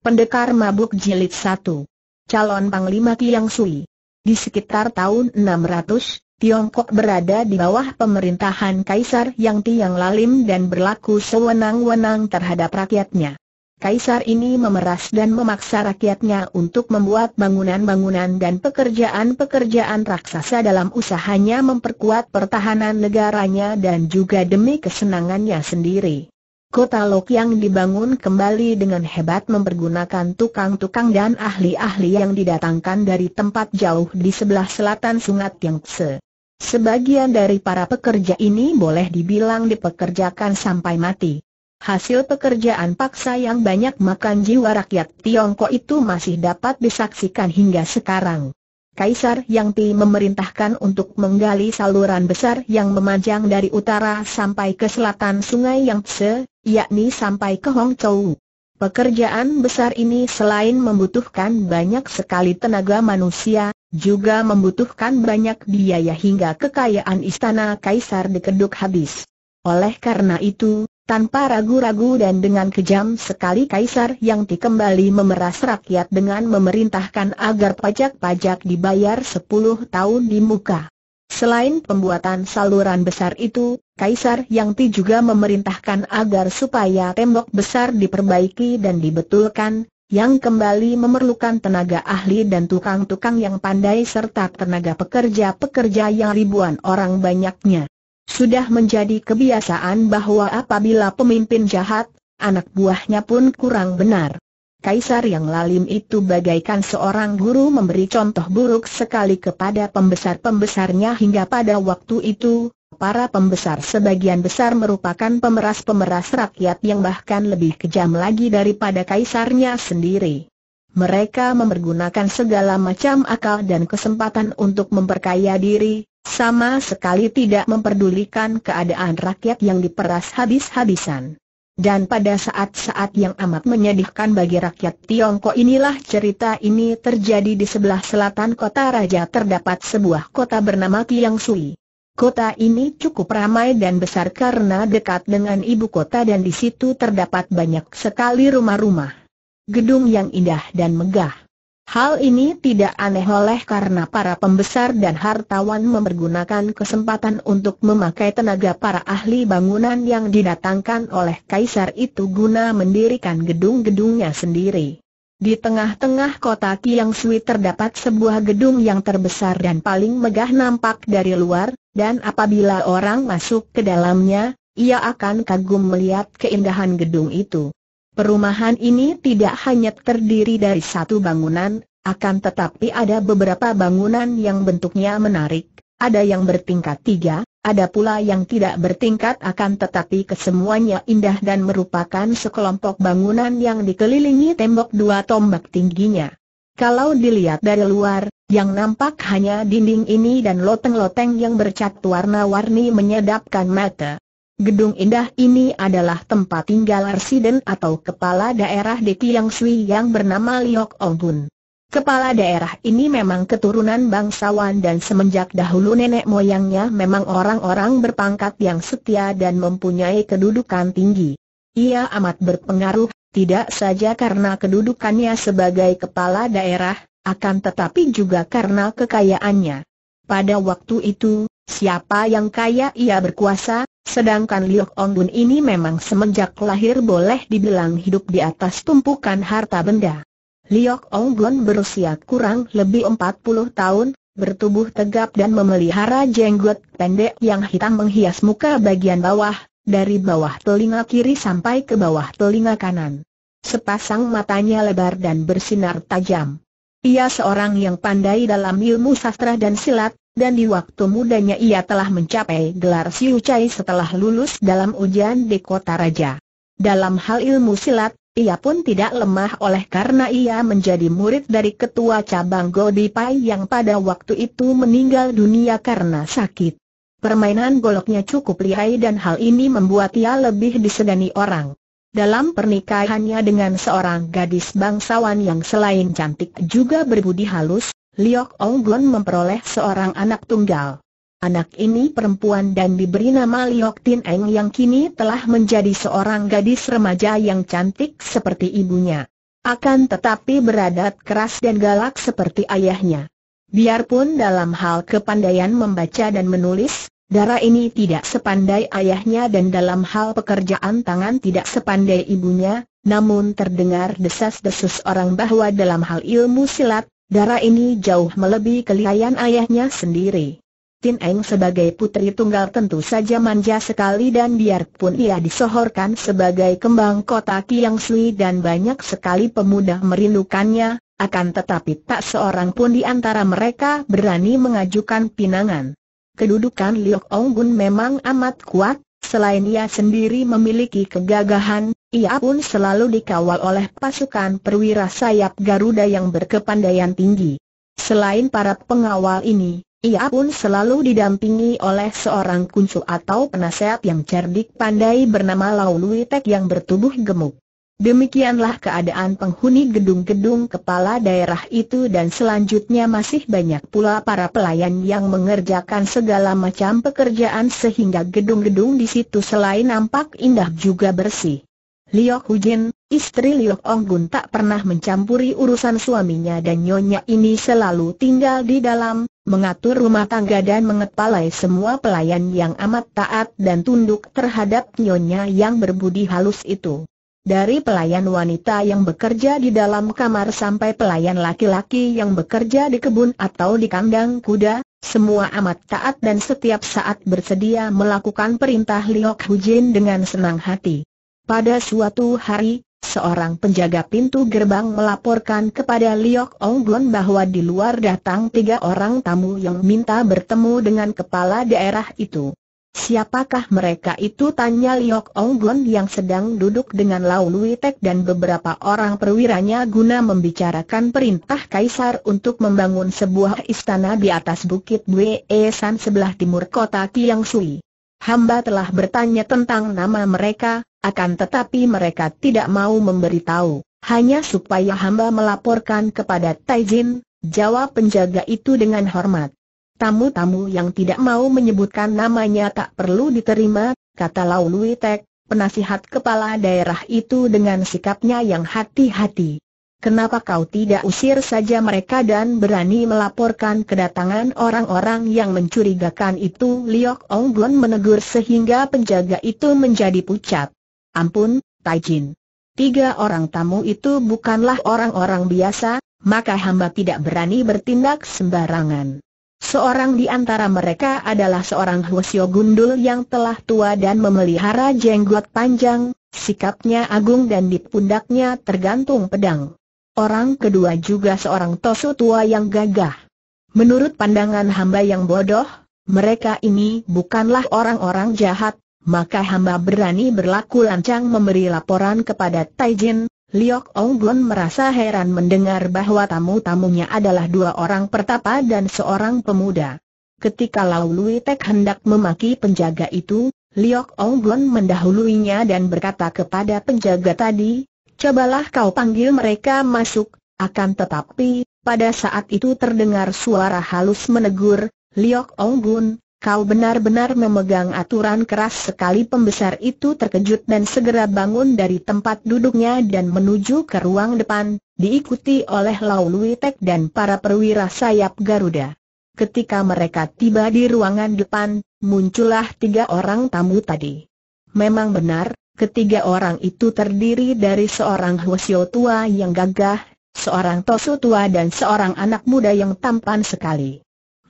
Pendekar Mabuk Jilid 1 Calon Panglima Tiang Sui Di sekitar tahun 600, Tiongkok berada di bawah pemerintahan Kaisar Yang Tiang Lalim dan berlaku sewenang-wenang terhadap rakyatnya. Kaisar ini memeras dan memaksa rakyatnya untuk membuat bangunan-bangunan dan pekerjaan-pekerjaan raksasa dalam usahanya memperkuat pertahanan negaranya dan juga demi kesenangannya sendiri. Kota Lok yang dibangun kembali dengan hebat mempergunakan tukang-tukang dan ahli-ahli yang didatangkan dari tempat jauh di sebelah selatan Sungai Tiangtse. Sebagian dari para pekerja ini boleh dibilang dipekerjakan sampai mati. Hasil pekerjaan paksa yang banyak makan jiwa rakyat Tiongkok itu masih dapat disaksikan hingga sekarang. Kaisar Yang Ti memerintahkan untuk menggali saluran besar yang memanjang dari utara sampai ke selatan sungai Yangtze, yakni sampai ke Hong Chou. Pekerjaan besar ini selain membutuhkan banyak sekali tenaga manusia, juga membutuhkan banyak biaya hingga kekayaan istana kaisar dikeduk habis. Oleh karena itu, tanpa ragu-ragu dan dengan kejam sekali kaisar yang kembali memeras rakyat dengan memerintahkan agar pajak-pajak dibayar 10 tahun di muka. Selain pembuatan saluran besar itu, Kaisar Yang Ti juga memerintahkan agar supaya tembok besar diperbaiki dan dibetulkan, yang kembali memerlukan tenaga ahli dan tukang-tukang yang pandai serta tenaga pekerja-pekerja yang ribuan orang banyaknya. Sudah menjadi kebiasaan bahwa apabila pemimpin jahat, anak buahnya pun kurang benar. Kaisar yang lalim itu bagaikan seorang guru memberi contoh buruk sekali kepada pembesar-pembesarnya hingga pada waktu itu, para pembesar sebagian besar merupakan pemeras-pemeras rakyat yang bahkan lebih kejam lagi daripada kaisarnya sendiri. Mereka mempergunakan segala macam akal dan kesempatan untuk memperkaya diri, sama sekali tidak memperdulikan keadaan rakyat yang diperas habis-habisan. Dan pada saat-saat yang amat menyedihkan bagi rakyat Tiongkok inilah cerita ini terjadi di sebelah selatan kota raja terdapat sebuah kota bernama Tiang Sui. Kota ini cukup ramai dan besar karena dekat dengan ibu kota dan di situ terdapat banyak sekali rumah-rumah. Gedung yang indah dan megah. Hal ini tidak aneh oleh karena para pembesar dan hartawan mempergunakan kesempatan untuk memakai tenaga para ahli bangunan yang didatangkan oleh kaisar itu guna mendirikan gedung-gedungnya sendiri. Di tengah-tengah kota Kiang Sui terdapat sebuah gedung yang terbesar dan paling megah nampak dari luar, dan apabila orang masuk ke dalamnya, ia akan kagum melihat keindahan gedung itu. Perumahan ini tidak hanya terdiri dari satu bangunan, akan tetapi ada beberapa bangunan yang bentuknya menarik, ada yang bertingkat tiga, ada pula yang tidak bertingkat akan tetapi kesemuanya indah dan merupakan sekelompok bangunan yang dikelilingi tembok dua tombak tingginya. Kalau dilihat dari luar, yang nampak hanya dinding ini dan loteng-loteng yang bercat warna-warni menyedapkan mata. Gedung indah ini adalah tempat tinggal residen atau kepala daerah di Tiang Sui yang bernama Liok Ogun. Kepala daerah ini memang keturunan bangsawan dan semenjak dahulu nenek moyangnya memang orang-orang berpangkat yang setia dan mempunyai kedudukan tinggi. Ia amat berpengaruh, tidak saja karena kedudukannya sebagai kepala daerah, akan tetapi juga karena kekayaannya. Pada waktu itu, siapa yang kaya ia berkuasa, Sedangkan Liok Ongbun ini memang semenjak lahir boleh dibilang hidup di atas tumpukan harta benda. Liok Ongbun berusia kurang lebih 40 tahun, bertubuh tegap dan memelihara jenggot pendek yang hitam menghias muka bagian bawah, dari bawah telinga kiri sampai ke bawah telinga kanan. Sepasang matanya lebar dan bersinar tajam. Ia seorang yang pandai dalam ilmu sastra dan silat, dan di waktu mudanya ia telah mencapai gelar Siu Chai setelah lulus dalam ujian di kota raja. Dalam hal ilmu silat, ia pun tidak lemah oleh karena ia menjadi murid dari ketua cabang Godipai yang pada waktu itu meninggal dunia karena sakit. Permainan goloknya cukup lihai dan hal ini membuat ia lebih disegani orang. Dalam pernikahannya dengan seorang gadis bangsawan yang selain cantik juga berbudi halus, Liok Onggon memperoleh seorang anak tunggal. Anak ini perempuan dan diberi nama Liok Tin Eng yang kini telah menjadi seorang gadis remaja yang cantik seperti ibunya. Akan tetapi beradat keras dan galak seperti ayahnya. Biarpun dalam hal kepandaian membaca dan menulis, Dara ini tidak sepandai ayahnya dan dalam hal pekerjaan tangan tidak sepandai ibunya, namun terdengar desas-desus orang bahwa dalam hal ilmu silat, Darah ini jauh melebihi kelihayan ayahnya sendiri. Tin Eng sebagai putri tunggal tentu saja manja sekali dan biarpun ia disohorkan sebagai kembang kota Kiang Sui dan banyak sekali pemuda merindukannya, akan tetapi tak seorang pun di antara mereka berani mengajukan pinangan. Kedudukan Liok Ong Gun memang amat kuat, Selain ia sendiri memiliki kegagahan, ia pun selalu dikawal oleh pasukan perwira sayap Garuda yang berkepandaian tinggi. Selain para pengawal ini, ia pun selalu didampingi oleh seorang kuncu atau penasehat yang cerdik pandai bernama Lau Lui Tek yang bertubuh gemuk. Demikianlah keadaan penghuni gedung-gedung kepala daerah itu dan selanjutnya masih banyak pula para pelayan yang mengerjakan segala macam pekerjaan sehingga gedung-gedung di situ selain nampak indah juga bersih. Liok Hujin, istri Liok Onggun tak pernah mencampuri urusan suaminya dan nyonya ini selalu tinggal di dalam, mengatur rumah tangga dan mengepalai semua pelayan yang amat taat dan tunduk terhadap nyonya yang berbudi halus itu dari pelayan wanita yang bekerja di dalam kamar sampai pelayan laki-laki yang bekerja di kebun atau di kandang kuda, semua amat taat dan setiap saat bersedia melakukan perintah Liok Hujin dengan senang hati. Pada suatu hari, seorang penjaga pintu gerbang melaporkan kepada Liok Ongglon bahwa di luar datang tiga orang tamu yang minta bertemu dengan kepala daerah itu. Siapakah mereka itu? Tanya Liok Onggon yang sedang duduk dengan Lau Lui dan beberapa orang perwiranya guna membicarakan perintah Kaisar untuk membangun sebuah istana di atas Bukit Bue San sebelah timur kota Tiang Sui. Hamba telah bertanya tentang nama mereka, akan tetapi mereka tidak mau memberitahu, hanya supaya hamba melaporkan kepada Taizin. jawab penjaga itu dengan hormat. Tamu-tamu yang tidak mau menyebutkan namanya tak perlu diterima, kata Lau Lui Tek, penasihat kepala daerah itu dengan sikapnya yang hati-hati. Kenapa kau tidak usir saja mereka dan berani melaporkan kedatangan orang-orang yang mencurigakan itu? Liok Ong Gun menegur sehingga penjaga itu menjadi pucat. Ampun, Taijin. Tiga orang tamu itu bukanlah orang-orang biasa, maka hamba tidak berani bertindak sembarangan. Seorang di antara mereka adalah seorang Hwasyo Gundul yang telah tua dan memelihara jenggot panjang, sikapnya agung dan di pundaknya tergantung pedang. Orang kedua juga seorang Tosu tua yang gagah. Menurut pandangan hamba yang bodoh, mereka ini bukanlah orang-orang jahat, maka hamba berani berlaku lancang memberi laporan kepada Taijin, Liok Onggon merasa heran mendengar bahwa tamu-tamunya adalah dua orang pertapa dan seorang pemuda. Ketika Lau Lui Tek hendak memaki penjaga itu, Liok Onggon mendahuluinya dan berkata kepada penjaga tadi, Cobalah kau panggil mereka masuk, akan tetapi, pada saat itu terdengar suara halus menegur, Liok Onggon, Kau benar-benar memegang aturan keras sekali pembesar itu terkejut dan segera bangun dari tempat duduknya dan menuju ke ruang depan, diikuti oleh Lau Lui Tek dan para perwira sayap Garuda. Ketika mereka tiba di ruangan depan, muncullah tiga orang tamu tadi. Memang benar, ketiga orang itu terdiri dari seorang Hwasyo tua yang gagah, seorang Tosu tua dan seorang anak muda yang tampan sekali.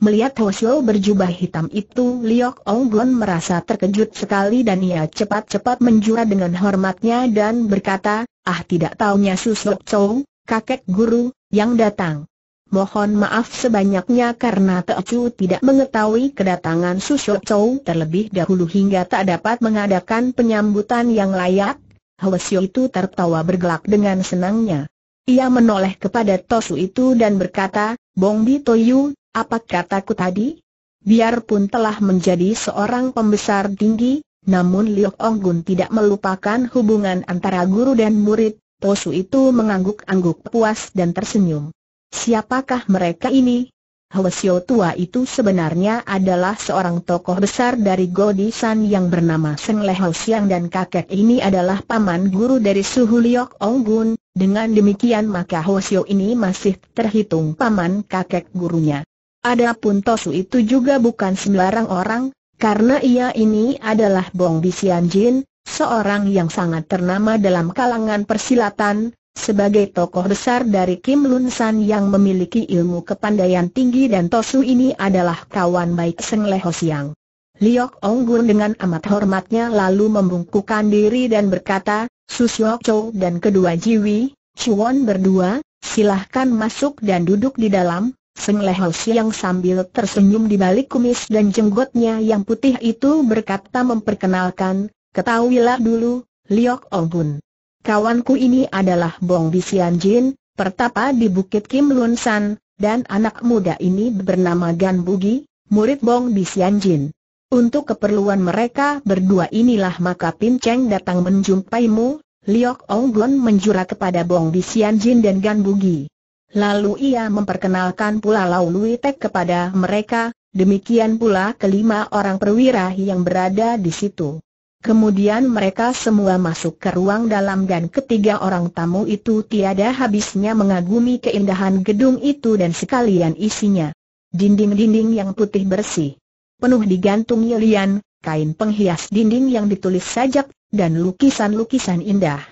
Melihat Hoshio berjubah hitam itu Liok Ongglon merasa terkejut sekali dan ia cepat-cepat menjura dengan hormatnya dan berkata, Ah tidak taunya Susok Chow, kakek guru, yang datang. Mohon maaf sebanyaknya karena Teocu tidak mengetahui kedatangan Susok Chow terlebih dahulu hingga tak dapat mengadakan penyambutan yang layak. Hoshio itu tertawa bergelak dengan senangnya. Ia menoleh kepada Tosu itu dan berkata, Bong Di Toyu, apa kataku tadi? Biarpun telah menjadi seorang pembesar tinggi, namun Liok Ong Gun tidak melupakan hubungan antara guru dan murid, Tosu itu mengangguk-angguk puas dan tersenyum. Siapakah mereka ini? Hwasyo tua itu sebenarnya adalah seorang tokoh besar dari Godisan yang bernama Seng Le Siang dan kakek ini adalah paman guru dari suhu Liok Ong Gun, dengan demikian maka Hwasyo ini masih terhitung paman kakek gurunya. Adapun Tosu itu juga bukan sembarang orang, karena ia ini adalah Bong Bisian Jin, seorang yang sangat ternama dalam kalangan persilatan, sebagai tokoh besar dari Kim Lun San yang memiliki ilmu kepandaian tinggi dan Tosu ini adalah kawan baik Seng Ho Siang. Liok Onggun dengan amat hormatnya lalu membungkukkan diri dan berkata, Siok Chou dan kedua Jiwi, Chuan berdua, silahkan masuk dan duduk di dalam, Seng Hoshi yang sambil tersenyum di balik kumis dan jenggotnya yang putih itu berkata memperkenalkan, ketahuilah dulu, Liok Ogun. Kawanku ini adalah Bong Bisian Jin, pertapa di Bukit Kim Lun San, dan anak muda ini bernama Gan Bugi, murid Bong Bisian Jin. Untuk keperluan mereka berdua inilah maka Pin Cheng datang menjumpaimu, Liok Ogun menjura kepada Bong Bisian Jin dan Gan Bugi. Lalu ia memperkenalkan pula Lau Lui Tek kepada mereka, demikian pula kelima orang perwira yang berada di situ. Kemudian mereka semua masuk ke ruang dalam dan ketiga orang tamu itu tiada habisnya mengagumi keindahan gedung itu dan sekalian isinya. Dinding-dinding yang putih bersih, penuh digantung yelian, kain penghias dinding yang ditulis sajak, dan lukisan-lukisan indah.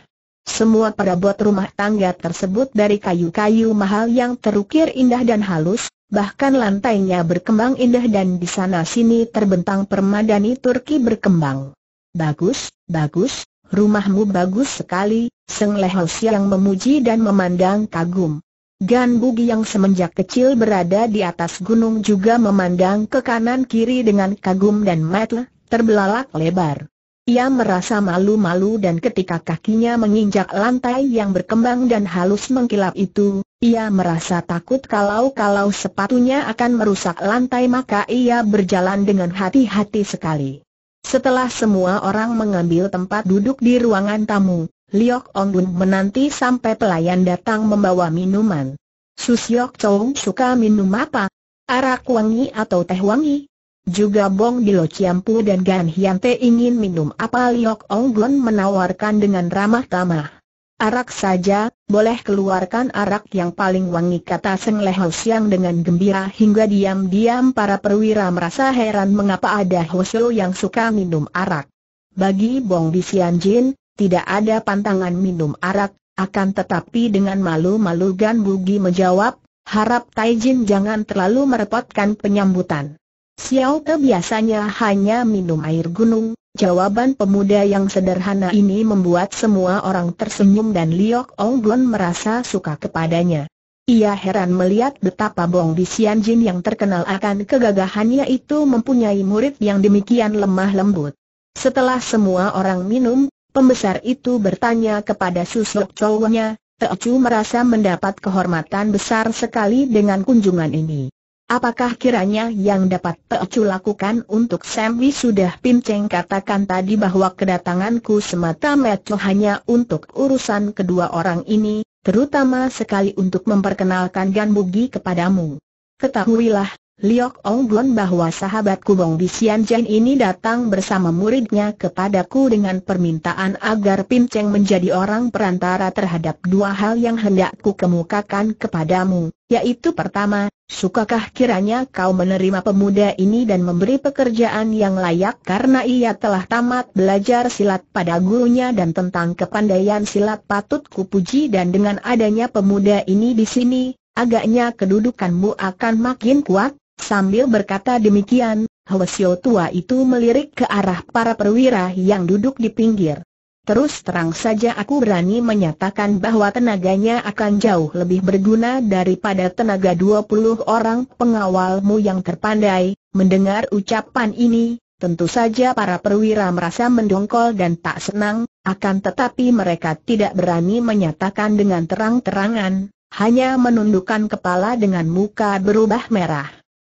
Semua perabot rumah tangga tersebut dari kayu-kayu mahal yang terukir indah dan halus, bahkan lantainya berkembang indah dan di sana-sini terbentang permadani Turki berkembang. Bagus, bagus, rumahmu bagus sekali, Seng Lehaus yang memuji dan memandang kagum. Gan Bugi yang semenjak kecil berada di atas gunung juga memandang ke kanan kiri dengan kagum dan metle, terbelalak lebar. Ia merasa malu-malu dan ketika kakinya menginjak lantai yang berkembang dan halus mengkilap itu, ia merasa takut kalau-kalau sepatunya akan merusak lantai maka ia berjalan dengan hati-hati sekali. Setelah semua orang mengambil tempat duduk di ruangan tamu, Liok Ongun menanti sampai pelayan datang membawa minuman. Susyok Chong suka minum apa? Arak wangi atau teh wangi? Juga Bong Bilo Ciampu dan Gan Hian Te ingin minum apa Liok Ong Gun menawarkan dengan ramah tamah. Arak saja, boleh keluarkan arak yang paling wangi kata Seng Leho Siang dengan gembira hingga diam-diam para perwira merasa heran mengapa ada Hoseo yang suka minum arak. Bagi Bong Jin tidak ada pantangan minum arak, akan tetapi dengan malu-malu Gan Bugi menjawab, harap Ta-jin jangan terlalu merepotkan penyambutan. Xiao Te biasanya hanya minum air gunung, jawaban pemuda yang sederhana ini membuat semua orang tersenyum dan Liok Ong Guan merasa suka kepadanya. Ia heran melihat betapa Bong di Jin yang terkenal akan kegagahannya itu mempunyai murid yang demikian lemah lembut. Setelah semua orang minum, pembesar itu bertanya kepada susuk cowoknya, Chu merasa mendapat kehormatan besar sekali dengan kunjungan ini. Apakah kiranya yang dapat Teocu lakukan untuk Sam sudah Pinceng katakan tadi bahwa kedatanganku semata-mata hanya untuk urusan kedua orang ini, terutama sekali untuk memperkenalkan Gan Bugi kepadamu. Ketahuilah, Liok Ongglon bahwa sahabatku Bong Bisian Jain ini datang bersama muridnya kepadaku dengan permintaan agar Pin Cheng menjadi orang perantara terhadap dua hal yang hendak ku kemukakan kepadamu, yaitu pertama, sukakah kiranya kau menerima pemuda ini dan memberi pekerjaan yang layak karena ia telah tamat belajar silat pada gurunya dan tentang kepandaian silat patut puji dan dengan adanya pemuda ini di sini, agaknya kedudukanmu akan makin kuat, Sambil berkata demikian, Hwasyo tua itu melirik ke arah para perwira yang duduk di pinggir. Terus terang saja aku berani menyatakan bahwa tenaganya akan jauh lebih berguna daripada tenaga 20 orang pengawalmu yang terpandai. Mendengar ucapan ini, tentu saja para perwira merasa mendongkol dan tak senang, akan tetapi mereka tidak berani menyatakan dengan terang-terangan, hanya menundukkan kepala dengan muka berubah merah.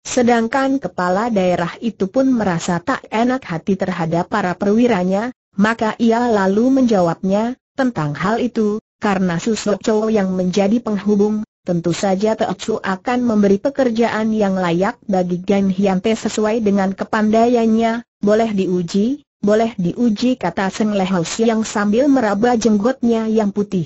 Sedangkan kepala daerah itu pun merasa tak enak hati terhadap para perwiranya, maka ia lalu menjawabnya, tentang hal itu, karena Susok Chow yang menjadi penghubung, tentu saja Teotsu akan memberi pekerjaan yang layak bagi Gan Hyante sesuai dengan kepandaiannya, boleh diuji, boleh diuji kata Seng Lehaus yang sambil meraba jenggotnya yang putih.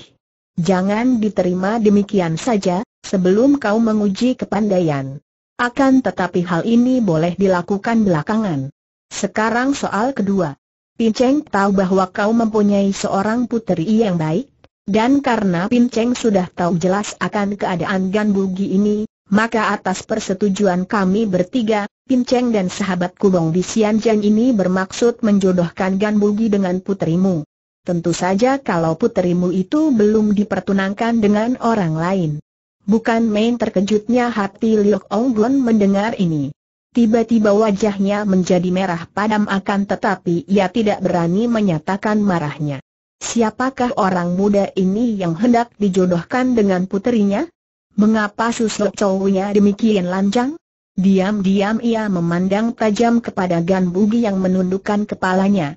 Jangan diterima demikian saja, sebelum kau menguji kepandaian. Akan tetapi hal ini boleh dilakukan belakangan. Sekarang soal kedua. Pinceng tahu bahwa kau mempunyai seorang puteri yang baik, dan karena Pinceng sudah tahu jelas akan keadaan Gan Bugi ini, maka atas persetujuan kami bertiga, Pinceng dan sahabatku Bong di Xianjian ini bermaksud menjodohkan Gan Bugi dengan puterimu. Tentu saja kalau puterimu itu belum dipertunangkan dengan orang lain. Bukan main terkejutnya hati Liu Ong mendengar ini. Tiba-tiba wajahnya menjadi merah padam akan tetapi ia tidak berani menyatakan marahnya. Siapakah orang muda ini yang hendak dijodohkan dengan puterinya? Mengapa susuk cowoknya demikian lancang? Diam-diam ia memandang tajam kepada Gan Bugi yang menundukkan kepalanya.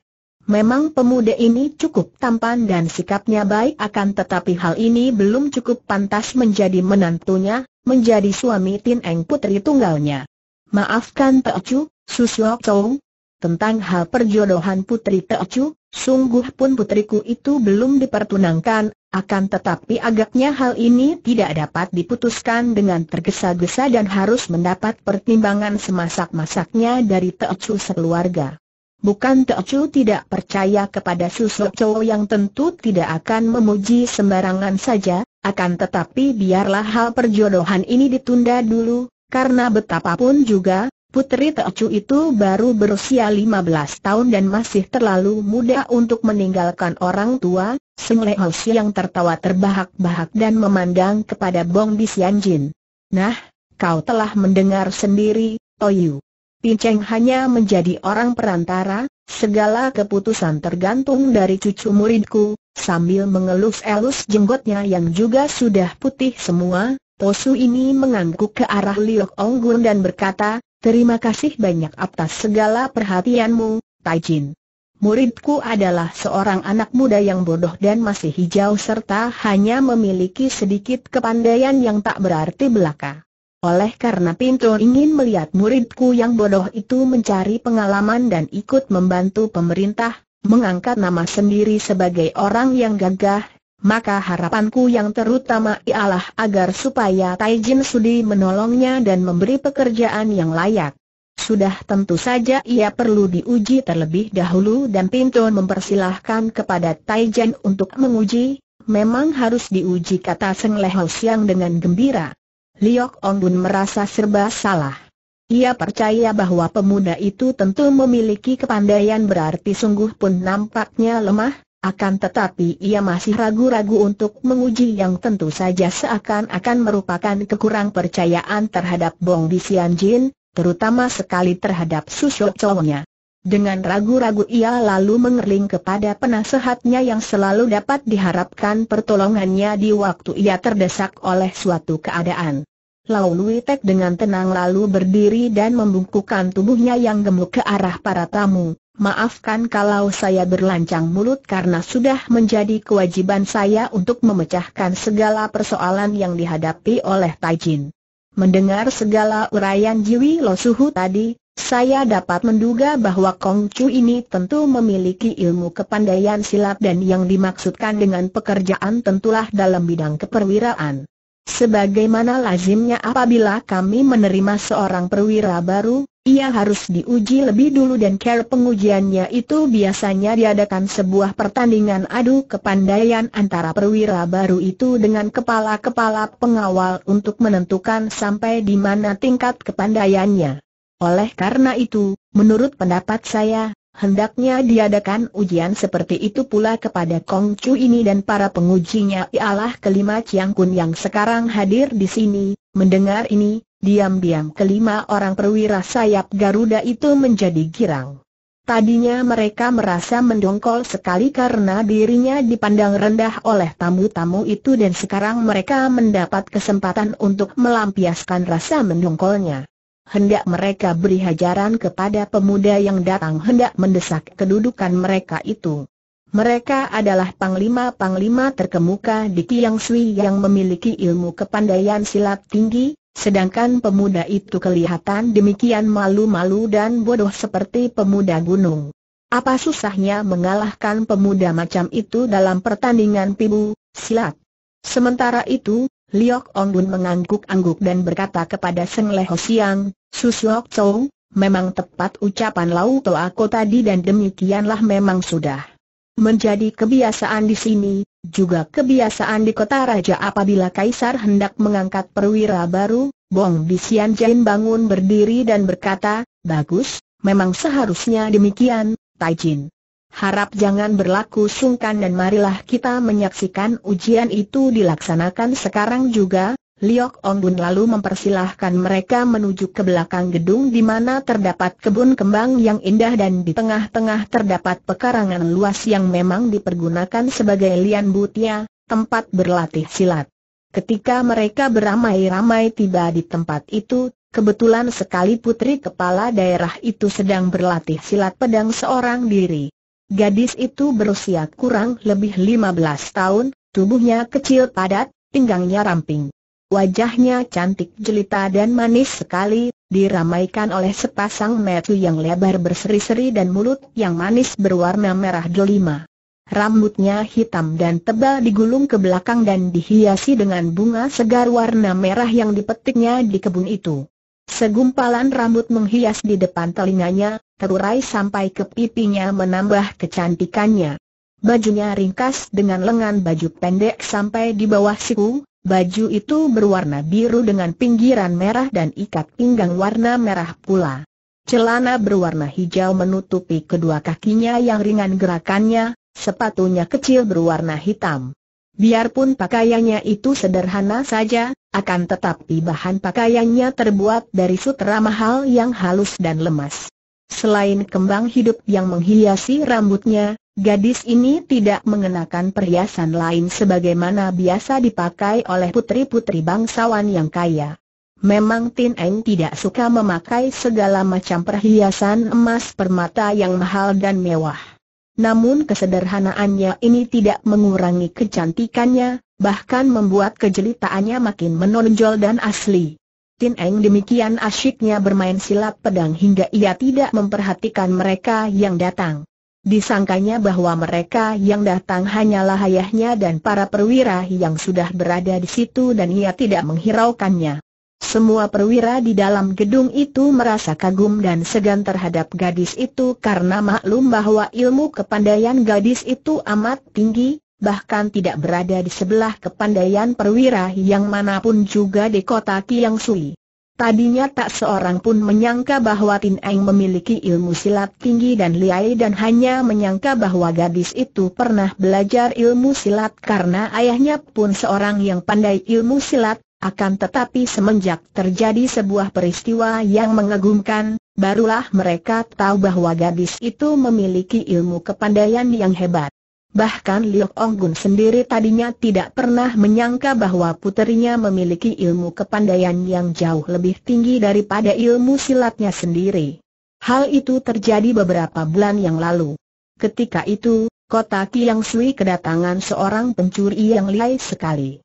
Memang pemuda ini cukup tampan dan sikapnya baik akan tetapi hal ini belum cukup pantas menjadi menantunya, menjadi suami Tin Eng putri tunggalnya. Maafkan Teocu, Susyo Chou. Tentang hal perjodohan putri Teocu, sungguh pun putriku itu belum dipertunangkan, akan tetapi agaknya hal ini tidak dapat diputuskan dengan tergesa-gesa dan harus mendapat pertimbangan semasak-masaknya dari Teocu sekeluarga. Bukan Teocu tidak percaya kepada Susok cowok yang tentu tidak akan memuji sembarangan saja, akan tetapi biarlah hal perjodohan ini ditunda dulu, karena betapapun juga, Putri Teocu itu baru berusia 15 tahun dan masih terlalu muda untuk meninggalkan orang tua, Seng Leos yang tertawa terbahak-bahak dan memandang kepada Bong Jin. Nah, kau telah mendengar sendiri, Toyu. Pinceng hanya menjadi orang perantara, segala keputusan tergantung dari cucu muridku, sambil mengelus-elus jenggotnya yang juga sudah putih semua, Tosu ini mengangguk ke arah Liok Onggun dan berkata, terima kasih banyak atas segala perhatianmu, Taijin. Muridku adalah seorang anak muda yang bodoh dan masih hijau serta hanya memiliki sedikit kepandaian yang tak berarti belaka. Oleh karena Pintu ingin melihat muridku yang bodoh itu mencari pengalaman dan ikut membantu pemerintah, mengangkat nama sendiri sebagai orang yang gagah, maka harapanku yang terutama ialah agar supaya Taijin Sudi menolongnya dan memberi pekerjaan yang layak. Sudah tentu saja ia perlu diuji terlebih dahulu dan Pintu mempersilahkan kepada Taijin untuk menguji, memang harus diuji kata Seng Lehau Siang dengan gembira. Liok Ong Bun merasa serba salah. Ia percaya bahwa pemuda itu tentu memiliki kepandaian berarti sungguh pun nampaknya lemah, akan tetapi ia masih ragu-ragu untuk menguji yang tentu saja seakan-akan merupakan kekurang percayaan terhadap Bong di Jin, terutama sekali terhadap susuk cowoknya. Dengan ragu-ragu ia lalu mengerling kepada penasehatnya yang selalu dapat diharapkan pertolongannya di waktu ia terdesak oleh suatu keadaan. Lau Lui Tek dengan tenang lalu berdiri dan membungkukan tubuhnya yang gemuk ke arah para tamu. Maafkan kalau saya berlancang mulut karena sudah menjadi kewajiban saya untuk memecahkan segala persoalan yang dihadapi oleh Taijin. Mendengar segala urayan Jiwi Lo Suhu tadi, saya dapat menduga bahwa Kong Chu ini tentu memiliki ilmu kepandaian silat dan yang dimaksudkan dengan pekerjaan tentulah dalam bidang keperwiraan. Sebagaimana lazimnya apabila kami menerima seorang perwira baru, ia harus diuji lebih dulu dan care pengujiannya itu biasanya diadakan sebuah pertandingan adu kepandaian antara perwira baru itu dengan kepala-kepala pengawal untuk menentukan sampai di mana tingkat kepandaiannya. Oleh karena itu, menurut pendapat saya, Hendaknya diadakan ujian seperti itu pula kepada Kong Chu ini dan para pengujinya ialah kelima Chiang Kun yang sekarang hadir di sini. Mendengar ini, diam-diam kelima orang perwira sayap Garuda itu menjadi girang. Tadinya mereka merasa mendongkol sekali karena dirinya dipandang rendah oleh tamu-tamu itu dan sekarang mereka mendapat kesempatan untuk melampiaskan rasa mendongkolnya hendak mereka beri hajaran kepada pemuda yang datang hendak mendesak kedudukan mereka itu. Mereka adalah panglima-panglima terkemuka di Tiang Sui yang memiliki ilmu kepandaian silat tinggi, sedangkan pemuda itu kelihatan demikian malu-malu dan bodoh seperti pemuda gunung. Apa susahnya mengalahkan pemuda macam itu dalam pertandingan pibu, silat? Sementara itu, Liok Bun mengangguk-angguk dan berkata kepada Seng Leho Siang, Susuok Chow, memang tepat ucapan Lau To aku tadi dan demikianlah memang sudah menjadi kebiasaan di sini, juga kebiasaan di kota raja apabila kaisar hendak mengangkat perwira baru, Bong Bisian Jain bangun berdiri dan berkata, bagus, memang seharusnya demikian, Taijin. Harap jangan berlaku sungkan dan marilah kita menyaksikan ujian itu dilaksanakan sekarang juga. Liok Ong Bun lalu mempersilahkan mereka menuju ke belakang gedung di mana terdapat kebun kembang yang indah dan di tengah-tengah terdapat pekarangan luas yang memang dipergunakan sebagai lian butia, tempat berlatih silat. Ketika mereka beramai-ramai tiba di tempat itu, kebetulan sekali putri kepala daerah itu sedang berlatih silat pedang seorang diri. Gadis itu berusia kurang lebih 15 tahun, tubuhnya kecil padat, pinggangnya ramping. Wajahnya cantik jelita dan manis sekali, diramaikan oleh sepasang mata yang lebar berseri-seri dan mulut yang manis berwarna merah delima. Rambutnya hitam dan tebal digulung ke belakang dan dihiasi dengan bunga segar warna merah yang dipetiknya di kebun itu. Segumpalan rambut menghias di depan telinganya, terurai sampai ke pipinya menambah kecantikannya. Bajunya ringkas dengan lengan baju pendek sampai di bawah siku, baju itu berwarna biru dengan pinggiran merah dan ikat pinggang warna merah pula. Celana berwarna hijau menutupi kedua kakinya yang ringan gerakannya, sepatunya kecil berwarna hitam. Biarpun pakaiannya itu sederhana saja, akan tetapi bahan pakaiannya terbuat dari sutra mahal yang halus dan lemas. Selain kembang hidup yang menghiasi rambutnya, gadis ini tidak mengenakan perhiasan lain sebagaimana biasa dipakai oleh putri-putri bangsawan yang kaya. Memang Tin Eng tidak suka memakai segala macam perhiasan emas permata yang mahal dan mewah namun kesederhanaannya ini tidak mengurangi kecantikannya, bahkan membuat kejelitaannya makin menonjol dan asli. Tin Eng demikian asyiknya bermain silat pedang hingga ia tidak memperhatikan mereka yang datang. Disangkanya bahwa mereka yang datang hanyalah ayahnya dan para perwira yang sudah berada di situ dan ia tidak menghiraukannya. Semua perwira di dalam gedung itu merasa kagum dan segan terhadap gadis itu karena maklum bahwa ilmu kepandaian gadis itu amat tinggi, bahkan tidak berada di sebelah kepandaian perwira yang manapun juga di kota Tiang Sui. Tadinya tak seorang pun menyangka bahwa Tin Eng memiliki ilmu silat tinggi dan liai dan hanya menyangka bahwa gadis itu pernah belajar ilmu silat karena ayahnya pun seorang yang pandai ilmu silat, akan tetapi semenjak terjadi sebuah peristiwa yang mengagumkan, barulah mereka tahu bahwa gadis itu memiliki ilmu kepandaian yang hebat. Bahkan Liu Onggun sendiri tadinya tidak pernah menyangka bahwa puterinya memiliki ilmu kepandaian yang jauh lebih tinggi daripada ilmu silatnya sendiri. Hal itu terjadi beberapa bulan yang lalu. Ketika itu, kota Kiang Sui kedatangan seorang pencuri yang lihai sekali.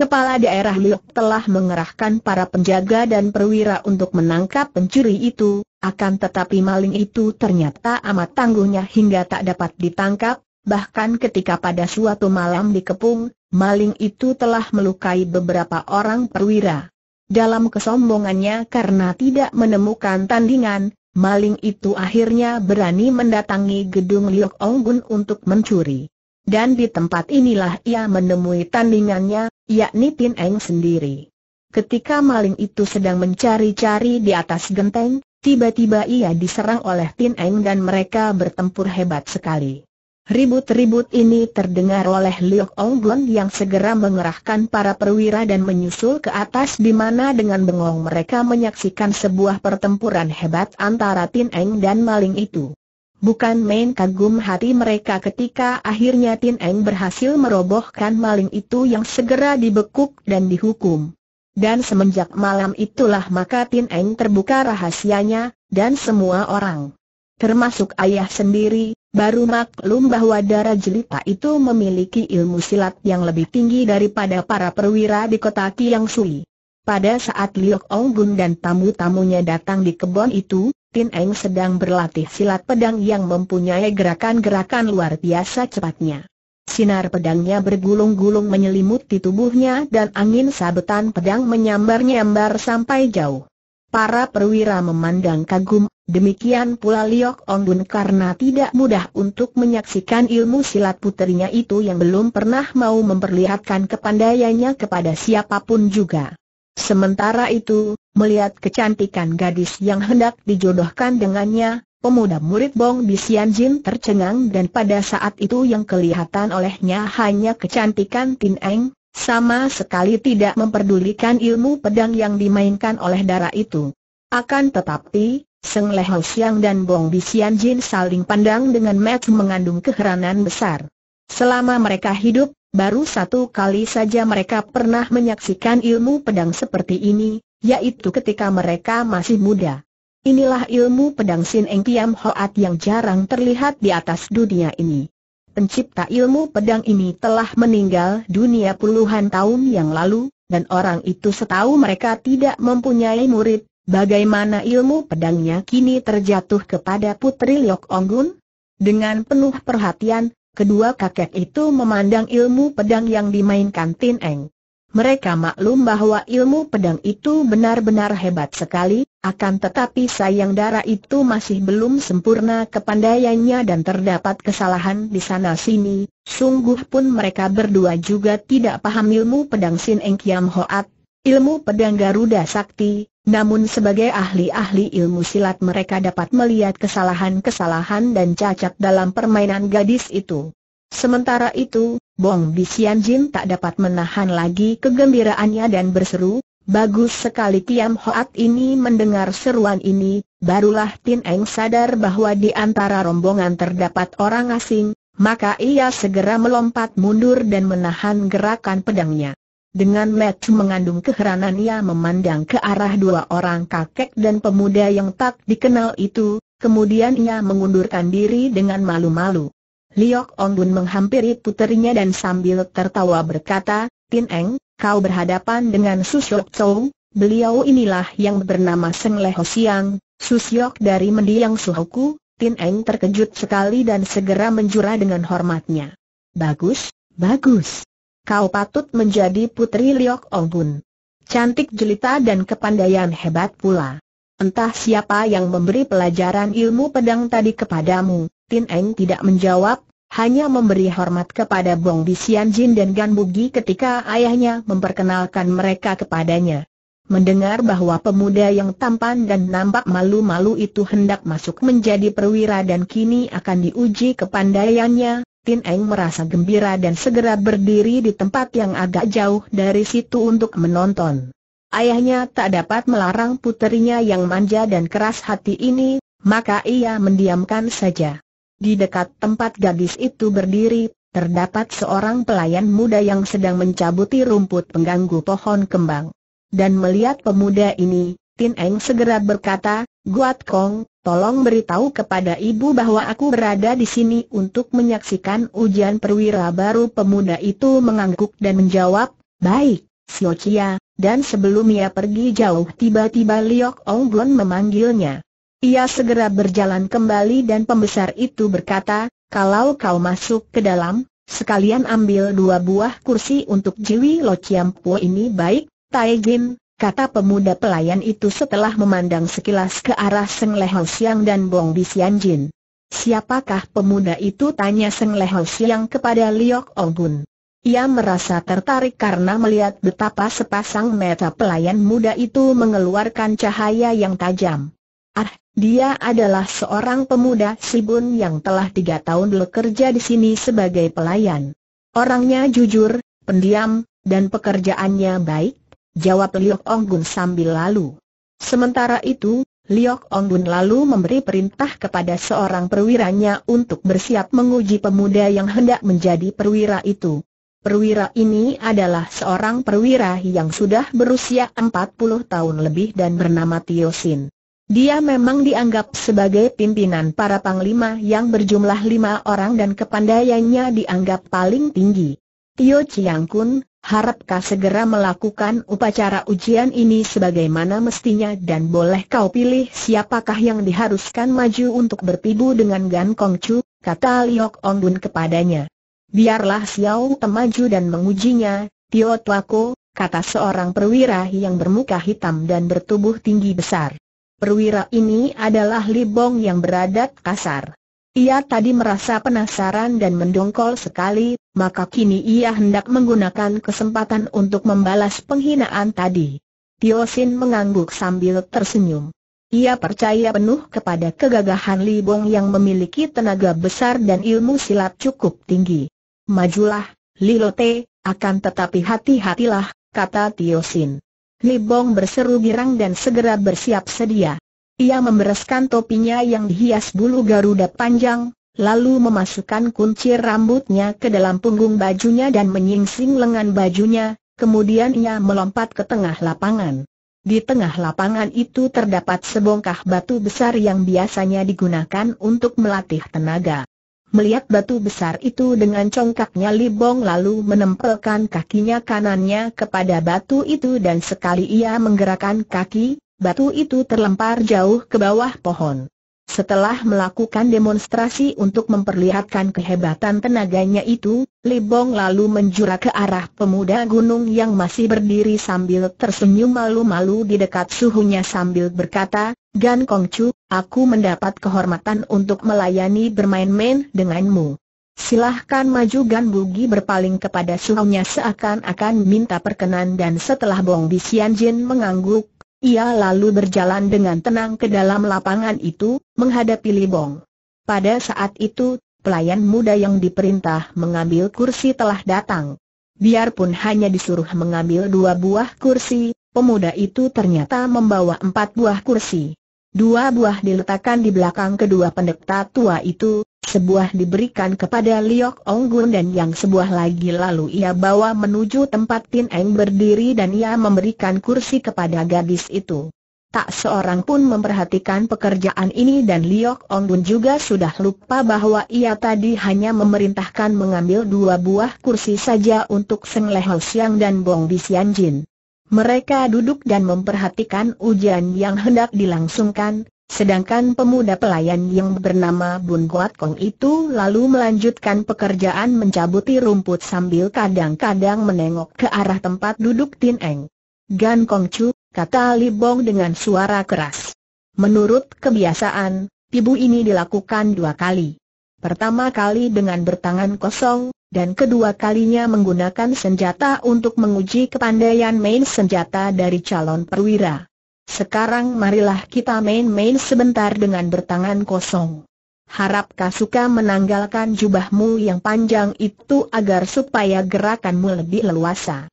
Kepala daerah Liu telah mengerahkan para penjaga dan perwira untuk menangkap pencuri itu, akan tetapi maling itu ternyata amat tangguhnya hingga tak dapat ditangkap, bahkan ketika pada suatu malam dikepung, maling itu telah melukai beberapa orang perwira. Dalam kesombongannya karena tidak menemukan tandingan, maling itu akhirnya berani mendatangi gedung Liok Onggun untuk mencuri. Dan di tempat inilah ia menemui tandingannya, yakni Tin Eng sendiri. Ketika maling itu sedang mencari-cari di atas genteng, tiba-tiba ia diserang oleh Tin Eng dan mereka bertempur hebat sekali. Ribut-ribut ini terdengar oleh Liu Onggon yang segera mengerahkan para perwira dan menyusul ke atas di mana dengan bengong mereka menyaksikan sebuah pertempuran hebat antara Tin Eng dan maling itu. Bukan main kagum hati mereka ketika akhirnya Tin Eng berhasil merobohkan maling itu yang segera dibekuk dan dihukum. Dan semenjak malam itulah maka Tin Eng terbuka rahasianya, dan semua orang, termasuk ayah sendiri, baru maklum bahwa darah jelita itu memiliki ilmu silat yang lebih tinggi daripada para perwira di kota Kiang Sui. Pada saat Liok Ong Gun dan tamu-tamunya datang di kebun itu, Tin Eng sedang berlatih silat pedang yang mempunyai gerakan-gerakan luar biasa cepatnya. Sinar pedangnya bergulung-gulung menyelimuti tubuhnya dan angin sabetan pedang menyambar-nyambar sampai jauh. Para perwira memandang kagum, demikian pula Liok Ong Bun karena tidak mudah untuk menyaksikan ilmu silat putrinya itu yang belum pernah mau memperlihatkan kepandaiannya kepada siapapun juga. Sementara itu, melihat kecantikan gadis yang hendak dijodohkan dengannya, pemuda murid Bong Bisian Jin tercengang dan pada saat itu yang kelihatan olehnya hanya kecantikan Tin Eng, sama sekali tidak memperdulikan ilmu pedang yang dimainkan oleh darah itu. Akan tetapi, Seng Leho Siang dan Bong Bisian Jin saling pandang dengan match mengandung keheranan besar. Selama mereka hidup, Baru satu kali saja mereka pernah menyaksikan ilmu pedang seperti ini, yaitu ketika mereka masih muda. Inilah ilmu pedang Sin Eng piam Hoat yang jarang terlihat di atas dunia ini. Pencipta ilmu pedang ini telah meninggal dunia puluhan tahun yang lalu, dan orang itu setahu mereka tidak mempunyai murid, bagaimana ilmu pedangnya kini terjatuh kepada Putri Liok Onggun? Dengan penuh perhatian, kedua kakek itu memandang ilmu pedang yang dimainkan Tin Eng. Mereka maklum bahwa ilmu pedang itu benar-benar hebat sekali, akan tetapi sayang darah itu masih belum sempurna kepandaiannya dan terdapat kesalahan di sana-sini, sungguh pun mereka berdua juga tidak paham ilmu pedang Sin Eng Kiam Hoat, ilmu pedang Garuda Sakti, namun sebagai ahli-ahli ilmu silat mereka dapat melihat kesalahan-kesalahan dan cacat dalam permainan gadis itu. Sementara itu, Bong Bixian Jin tak dapat menahan lagi kegembiraannya dan berseru, Bagus sekali Tiam Hoat ini mendengar seruan ini, barulah Tin Eng sadar bahwa di antara rombongan terdapat orang asing, maka ia segera melompat mundur dan menahan gerakan pedangnya. Dengan match mengandung keheranan ia memandang ke arah dua orang kakek dan pemuda yang tak dikenal itu, kemudian ia mengundurkan diri dengan malu-malu. Liok Bun menghampiri puterinya dan sambil tertawa berkata, Tin Eng, kau berhadapan dengan Susyok Chow, beliau inilah yang bernama Seng Leho Siang, Susyok dari mendiang suhuku, Tin Eng terkejut sekali dan segera menjura dengan hormatnya. Bagus, bagus. Kau patut menjadi putri Liok Ogun. Cantik jelita dan kepandaian hebat pula. Entah siapa yang memberi pelajaran ilmu pedang tadi kepadamu, Tin Eng tidak menjawab, hanya memberi hormat kepada Bong Bisian Jin dan Gan Bugi ketika ayahnya memperkenalkan mereka kepadanya. Mendengar bahwa pemuda yang tampan dan nampak malu-malu itu hendak masuk menjadi perwira dan kini akan diuji kepandaiannya, Tin Eng merasa gembira dan segera berdiri di tempat yang agak jauh dari situ untuk menonton. Ayahnya tak dapat melarang puterinya yang manja dan keras hati ini, maka ia mendiamkan saja. Di dekat tempat gadis itu berdiri, terdapat seorang pelayan muda yang sedang mencabuti rumput pengganggu pohon kembang. Dan melihat pemuda ini, Tin Eng segera berkata, Guat Kong, tolong beritahu kepada ibu bahwa aku berada di sini untuk menyaksikan ujian perwira baru pemuda itu mengangguk dan menjawab, baik, Sio Chia, dan sebelum ia pergi jauh tiba-tiba Liok Ong Glon memanggilnya. Ia segera berjalan kembali dan pembesar itu berkata, kalau kau masuk ke dalam, sekalian ambil dua buah kursi untuk Jiwi Lo Chiam Po ini baik, Tai Jin, kata pemuda pelayan itu setelah memandang sekilas ke arah Seng Leho Siang dan Bong Jin. Siapakah pemuda itu tanya Seng Leho Siang kepada Liok Ogun. Ia merasa tertarik karena melihat betapa sepasang mata pelayan muda itu mengeluarkan cahaya yang tajam. Ah, dia adalah seorang pemuda Sibun yang telah tiga tahun bekerja di sini sebagai pelayan. Orangnya jujur, pendiam, dan pekerjaannya baik, jawab Liok Onggun sambil lalu. Sementara itu, Liok Onggun lalu memberi perintah kepada seorang perwiranya untuk bersiap menguji pemuda yang hendak menjadi perwira itu. Perwira ini adalah seorang perwira yang sudah berusia 40 tahun lebih dan bernama Tio Sin. Dia memang dianggap sebagai pimpinan para panglima yang berjumlah lima orang dan kepandaiannya dianggap paling tinggi. Tio Chiang Kun, Harapkah segera melakukan upacara ujian ini sebagaimana mestinya dan boleh kau pilih siapakah yang diharuskan maju untuk berpibu dengan Gan Kong Chu, kata Liok Ong Bun kepadanya. Biarlah Xiao Te maju dan mengujinya, Tio Tuako, kata seorang perwira yang bermuka hitam dan bertubuh tinggi besar. Perwira ini adalah Li Bong yang beradat kasar. Ia tadi merasa penasaran dan mendongkol sekali, maka kini ia hendak menggunakan kesempatan untuk membalas penghinaan tadi. Tio Sin mengangguk sambil tersenyum. Ia percaya penuh kepada kegagahan Li Bong yang memiliki tenaga besar dan ilmu silat cukup tinggi. Majulah, Li Lote, akan tetapi hati-hatilah, kata Tio Sin. Li Bong berseru girang dan segera bersiap sedia. Ia membereskan topinya yang dihias bulu garuda panjang, lalu memasukkan kunci rambutnya ke dalam punggung bajunya dan menyingsing lengan bajunya, kemudian ia melompat ke tengah lapangan. Di tengah lapangan itu terdapat sebongkah batu besar yang biasanya digunakan untuk melatih tenaga. Melihat batu besar itu dengan congkaknya Libong lalu menempelkan kakinya kanannya kepada batu itu dan sekali ia menggerakkan kaki, batu itu terlempar jauh ke bawah pohon. Setelah melakukan demonstrasi untuk memperlihatkan kehebatan tenaganya itu, Libong lalu menjura ke arah pemuda gunung yang masih berdiri sambil tersenyum malu-malu di dekat suhunya sambil berkata, Gan Chu, aku mendapat kehormatan untuk melayani bermain-main denganmu. Silahkan maju Gan Bugi berpaling kepada suhunya seakan-akan minta perkenan dan setelah Bong Jin mengangguk, ia lalu berjalan dengan tenang ke dalam lapangan itu, menghadapi Libong. Pada saat itu, pelayan muda yang diperintah mengambil kursi telah datang. Biarpun hanya disuruh mengambil dua buah kursi, pemuda itu ternyata membawa empat buah kursi. Dua buah diletakkan di belakang kedua pendeta tua itu, sebuah diberikan kepada Liok Onggun dan yang sebuah lagi lalu ia bawa menuju tempat Tin Eng berdiri dan ia memberikan kursi kepada gadis itu. Tak seorang pun memperhatikan pekerjaan ini dan Liok Onggun juga sudah lupa bahwa ia tadi hanya memerintahkan mengambil dua buah kursi saja untuk Seng Lehel Siang dan Bong Bisian Jin. Mereka duduk dan memperhatikan ujian yang hendak dilangsungkan, Sedangkan pemuda pelayan yang bernama Bun Guat Kong itu lalu melanjutkan pekerjaan mencabuti rumput sambil kadang-kadang menengok ke arah tempat duduk Tin Eng. Gan Kong Chu, kata Li Bong dengan suara keras. Menurut kebiasaan, pibu ini dilakukan dua kali. Pertama kali dengan bertangan kosong, dan kedua kalinya menggunakan senjata untuk menguji kepandaian main senjata dari calon perwira. Sekarang marilah kita main-main sebentar dengan bertangan kosong. Harap Kasuka menanggalkan jubahmu yang panjang itu agar supaya gerakanmu lebih leluasa.